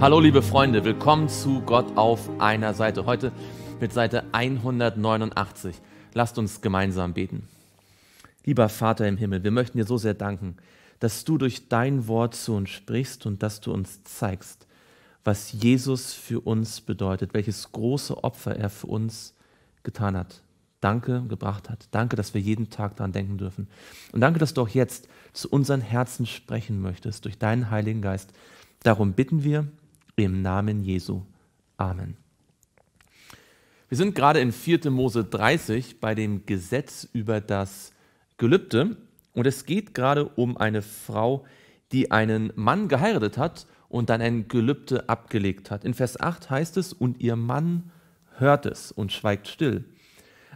Hallo liebe Freunde, willkommen zu Gott auf einer Seite. Heute mit Seite 189. Lasst uns gemeinsam beten. Lieber Vater im Himmel, wir möchten dir so sehr danken, dass du durch dein Wort zu uns sprichst und dass du uns zeigst, was Jesus für uns bedeutet, welches große Opfer er für uns getan hat, Danke gebracht hat. Danke, dass wir jeden Tag daran denken dürfen. Und danke, dass du auch jetzt zu unseren Herzen sprechen möchtest durch deinen Heiligen Geist. Darum bitten wir im Namen Jesu. Amen. Wir sind gerade in 4. Mose 30 bei dem Gesetz über das Gelübde. Und es geht gerade um eine Frau, die einen Mann geheiratet hat und dann ein Gelübde abgelegt hat. In Vers 8 heißt es, und ihr Mann hört es und schweigt still.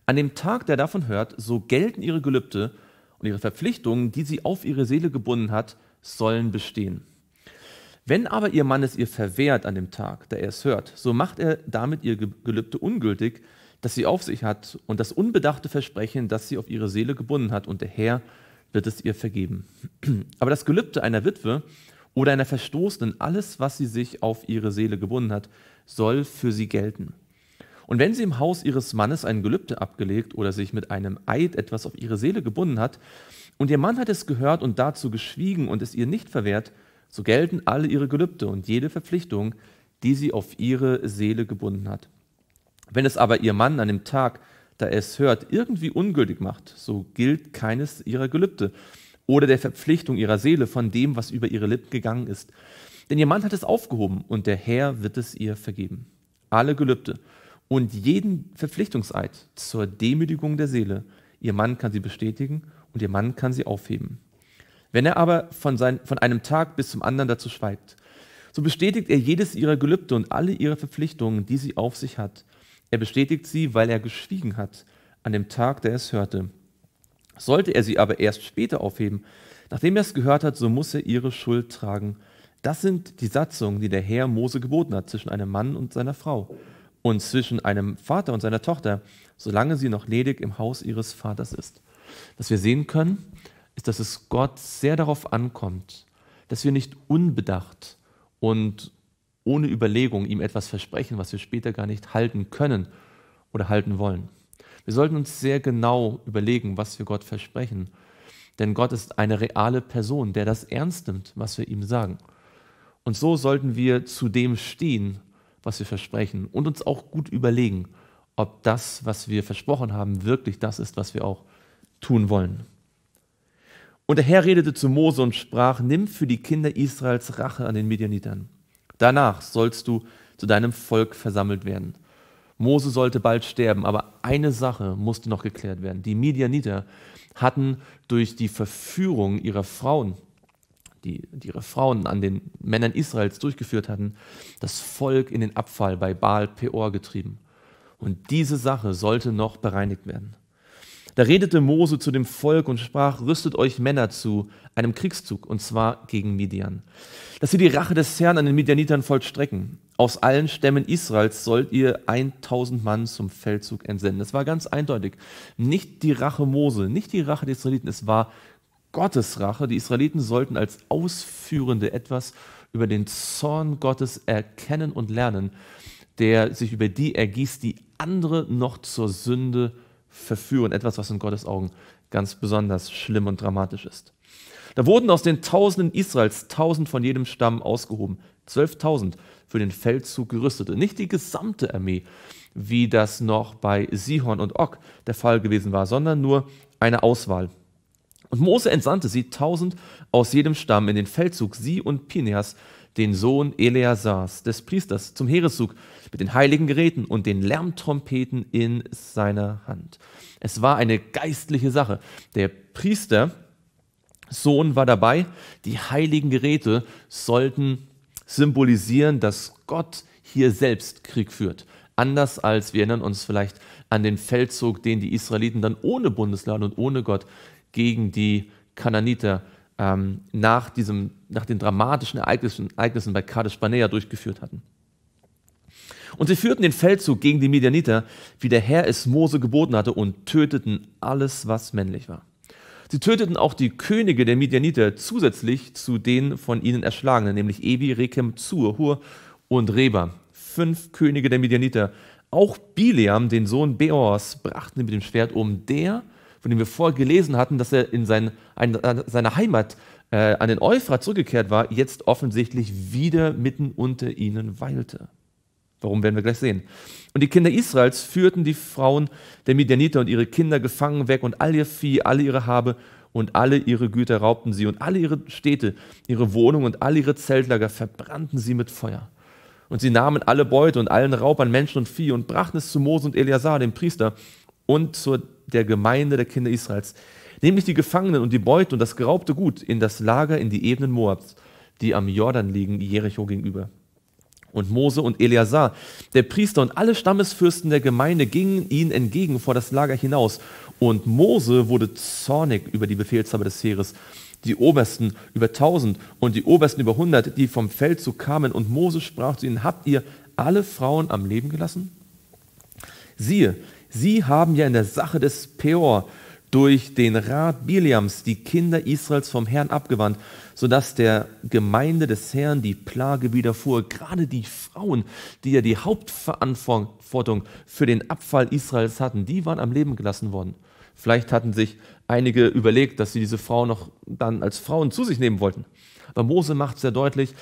An dem Tag, der davon hört, so gelten ihre Gelübde und ihre Verpflichtungen, die sie auf ihre Seele gebunden hat, sollen bestehen. Wenn aber ihr Mann es ihr verwehrt an dem Tag, da er es hört, so macht er damit ihr Gelübde ungültig, das sie auf sich hat und das unbedachte Versprechen, das sie auf ihre Seele gebunden hat, und der Herr wird es ihr vergeben. Aber das Gelübde einer Witwe oder einer Verstoßenen, alles, was sie sich auf ihre Seele gebunden hat, soll für sie gelten. Und wenn sie im Haus ihres Mannes ein Gelübde abgelegt oder sich mit einem Eid etwas auf ihre Seele gebunden hat, und ihr Mann hat es gehört und dazu geschwiegen und es ihr nicht verwehrt, so gelten alle ihre Gelübde und jede Verpflichtung, die sie auf ihre Seele gebunden hat. Wenn es aber ihr Mann an dem Tag, da er es hört, irgendwie ungültig macht, so gilt keines ihrer Gelübde oder der Verpflichtung ihrer Seele von dem, was über ihre Lippen gegangen ist. Denn ihr Mann hat es aufgehoben und der Herr wird es ihr vergeben. Alle Gelübde und jeden Verpflichtungseid zur Demütigung der Seele, ihr Mann kann sie bestätigen und ihr Mann kann sie aufheben. Wenn er aber von, sein, von einem Tag bis zum anderen dazu schweigt, so bestätigt er jedes ihrer Gelübde und alle ihre Verpflichtungen, die sie auf sich hat. Er bestätigt sie, weil er geschwiegen hat an dem Tag, der es hörte. Sollte er sie aber erst später aufheben, nachdem er es gehört hat, so muss er ihre Schuld tragen. Das sind die Satzungen, die der Herr Mose geboten hat zwischen einem Mann und seiner Frau und zwischen einem Vater und seiner Tochter, solange sie noch ledig im Haus ihres Vaters ist. Was wir sehen können, ist, dass es Gott sehr darauf ankommt, dass wir nicht unbedacht und ohne Überlegung ihm etwas versprechen, was wir später gar nicht halten können oder halten wollen. Wir sollten uns sehr genau überlegen, was wir Gott versprechen. Denn Gott ist eine reale Person, der das ernst nimmt, was wir ihm sagen. Und so sollten wir zu dem stehen, was wir versprechen und uns auch gut überlegen, ob das, was wir versprochen haben, wirklich das ist, was wir auch tun wollen. Und der Herr redete zu Mose und sprach, nimm für die Kinder Israels Rache an den Midianitern. Danach sollst du zu deinem Volk versammelt werden. Mose sollte bald sterben, aber eine Sache musste noch geklärt werden. Die Midianiter hatten durch die Verführung ihrer Frauen, die, die ihre Frauen an den Männern Israels durchgeführt hatten, das Volk in den Abfall bei Baal Peor getrieben. Und diese Sache sollte noch bereinigt werden. Da redete Mose zu dem Volk und sprach, rüstet euch Männer zu einem Kriegszug, und zwar gegen Midian, dass sie die Rache des Herrn an den Midianitern vollstrecken. Aus allen Stämmen Israels sollt ihr 1000 Mann zum Feldzug entsenden. Das war ganz eindeutig. Nicht die Rache Mose, nicht die Rache der Israeliten, es war Gottes Rache. Die Israeliten sollten als Ausführende etwas über den Zorn Gottes erkennen und lernen, der sich über die ergießt, die andere noch zur Sünde verführen, etwas, was in Gottes Augen ganz besonders schlimm und dramatisch ist. Da wurden aus den Tausenden Israels tausend von jedem Stamm ausgehoben, Zwölftausend für den Feldzug gerüstet. Und nicht die gesamte Armee, wie das noch bei Sihon und Og der Fall gewesen war, sondern nur eine Auswahl. Und Mose entsandte sie tausend aus jedem Stamm in den Feldzug, sie und Pineas, den Sohn Eleazars, des Priesters, zum Heereszug mit den heiligen Geräten und den Lärmtrompeten in seiner Hand. Es war eine geistliche Sache. Der Priester, Sohn war dabei. Die heiligen Geräte sollten symbolisieren, dass Gott hier selbst Krieg führt. Anders als wir erinnern uns vielleicht an den Feldzug, den die Israeliten dann ohne Bundesland und ohne Gott gegen die Kananiter ähm, nach, diesem, nach den dramatischen Ereignissen, Ereignissen bei Kadesh Barnea durchgeführt hatten. Und sie führten den Feldzug gegen die Midianiter, wie der Herr es Mose geboten hatte, und töteten alles, was männlich war. Sie töteten auch die Könige der Midianiter zusätzlich zu den von ihnen erschlagenen, nämlich Evi, Rekem, Zur, Hur und Reba. Fünf Könige der Midianiter. Auch Bileam, den Sohn Beors, brachten sie mit dem Schwert um, der von dem wir vorher gelesen hatten, dass er in sein, ein, seine Heimat äh, an den Euphrat zurückgekehrt war, jetzt offensichtlich wieder mitten unter ihnen weilte. Warum werden wir gleich sehen. Und die Kinder Israels führten die Frauen der Midianiter und ihre Kinder gefangen weg und all ihr Vieh, alle ihre Habe und alle ihre Güter raubten sie und alle ihre Städte, ihre Wohnungen und alle ihre Zeltlager verbrannten sie mit Feuer. Und sie nahmen alle Beute und allen Raub an Menschen und Vieh und brachten es zu Mose und Eleazar, dem Priester, und zu der Gemeinde der Kinder Israels, nämlich die Gefangenen und die Beute und das geraubte Gut in das Lager in die Ebenen Moabs, die am Jordan liegen, Jericho gegenüber. Und Mose und Eleazar, der Priester und alle Stammesfürsten der Gemeinde gingen ihnen entgegen vor das Lager hinaus. Und Mose wurde zornig über die Befehlshaber des Heeres, die Obersten über tausend und die Obersten über hundert, die vom Feld zu kamen. Und Mose sprach zu ihnen, habt ihr alle Frauen am Leben gelassen? Siehe, Sie haben ja in der Sache des Peor durch den Rat Biliams die Kinder Israels vom Herrn abgewandt, sodass der Gemeinde des Herrn die Plage widerfuhr. Gerade die Frauen, die ja die Hauptverantwortung für den Abfall Israels hatten, die waren am Leben gelassen worden. Vielleicht hatten sich einige überlegt, dass sie diese Frauen noch dann als Frauen zu sich nehmen wollten. Aber Mose macht sehr deutlich,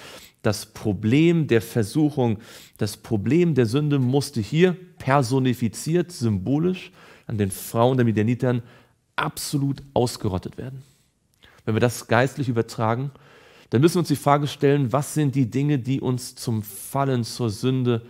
das Problem der Versuchung, das Problem der Sünde musste hier personifiziert, symbolisch an den Frauen der Midianitern absolut ausgerottet werden. Wenn wir das geistlich übertragen, dann müssen wir uns die Frage stellen, was sind die Dinge, die uns zum Fallen, zur Sünde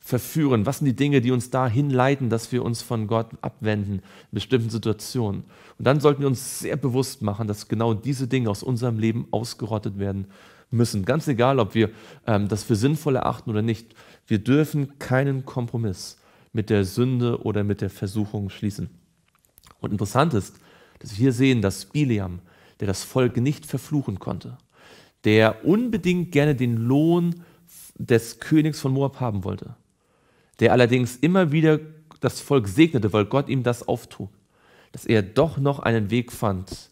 verführen? Was sind die Dinge, die uns dahin leiten, dass wir uns von Gott abwenden in bestimmten Situationen? Und dann sollten wir uns sehr bewusst machen, dass genau diese Dinge aus unserem Leben ausgerottet werden müssen. Ganz egal, ob wir ähm, das für sinnvoll erachten oder nicht. Wir dürfen keinen Kompromiss mit der Sünde oder mit der Versuchung schließen. Und interessant ist, dass wir hier sehen, dass Biliam, der das Volk nicht verfluchen konnte, der unbedingt gerne den Lohn des Königs von Moab haben wollte, der allerdings immer wieder das Volk segnete, weil Gott ihm das auftrug, dass er doch noch einen Weg fand,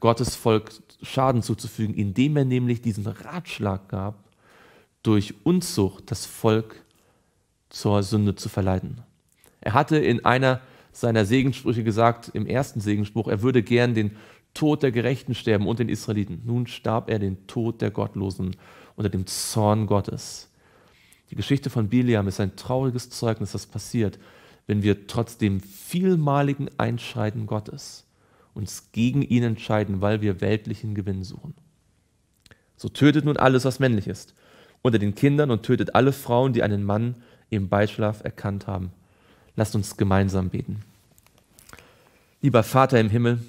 Gottes Volk Schaden zuzufügen, indem er nämlich diesen Ratschlag gab, durch Unzucht das Volk zur Sünde zu verleiten. Er hatte in einer seiner Segensprüche gesagt, im ersten Segenspruch, er würde gern den Tod der Gerechten sterben und den Israeliten. Nun starb er den Tod der Gottlosen unter dem Zorn Gottes. Die Geschichte von Biliam ist ein trauriges Zeugnis, das passiert, wenn wir trotz dem vielmaligen Einschreiten Gottes uns gegen ihn entscheiden, weil wir weltlichen Gewinn suchen. So tötet nun alles, was männlich ist unter den Kindern und tötet alle Frauen, die einen Mann im Beischlaf erkannt haben. Lasst uns gemeinsam beten. Lieber Vater im Himmel,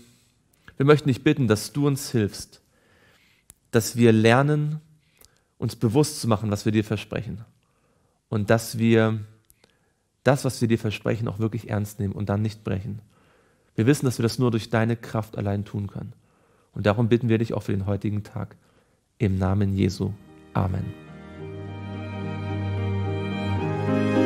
wir möchten dich bitten, dass du uns hilfst, dass wir lernen, uns bewusst zu machen, was wir dir versprechen. Und dass wir das, was wir dir versprechen, auch wirklich ernst nehmen und dann nicht brechen. Wir wissen, dass wir das nur durch deine Kraft allein tun können. Und darum bitten wir dich auch für den heutigen Tag. Im Namen Jesu. Amen. Thank you.